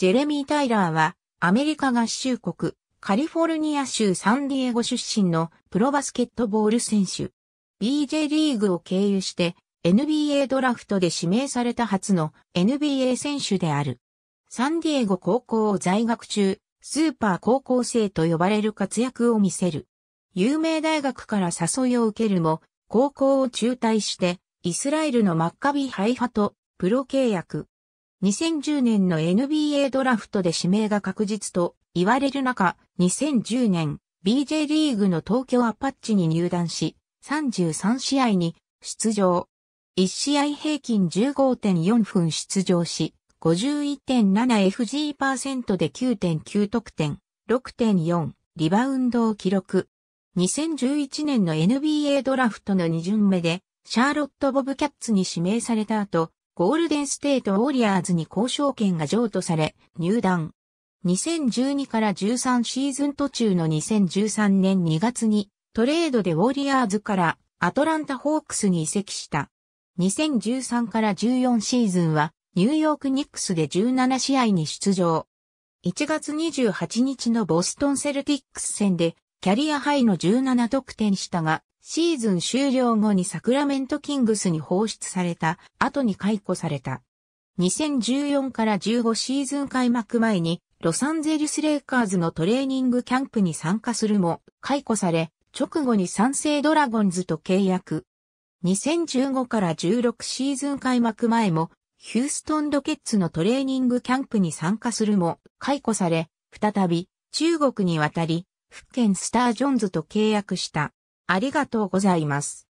ジェレミー・タイラーは、アメリカ合衆国、カリフォルニア州サンディエゴ出身のプロバスケットボール選手。BJ リーグを経由して NBA ドラフトで指名された初の NBA 選手である。サンディエゴ高校を在学中、スーパー高校生と呼ばれる活躍を見せる。有名大学から誘いを受けるも、高校を中退して、イスラエルのマッカビハイファとプロ契約。2010年の NBA ドラフトで指名が確実と言われる中、2010年 BJ リーグの東京アパッチに入団し、33試合に出場。1試合平均15.4分出場し、51.7FG% で9.9得点、6.4リバウンドを記録。2011年の NBA ドラフトの2巡目で、シャーロット・ボブキャッツに指名された後、ゴールデンステートウォリアーズに交渉権が譲渡され、入団。2012から13シーズン途中の2013年2月にトレードでウォリアーズからアトランタホークスに移籍した。2013から14シーズンはニューヨークニックスで17試合に出場。1月28日のボストンセルティックス戦でキャリアハイの17得点したが、シーズン終了後にサクラメントキングスに放出された後に解雇された。2014から15シーズン開幕前にロサンゼルスレイカーズのトレーニングキャンプに参加するも解雇され、直後に賛成ドラゴンズと契約。2015から16シーズン開幕前もヒューストンロケッツのトレーニングキャンプに参加するも解雇され、再び中国に渡り福建スタージョンズと契約した。ありがとうございます。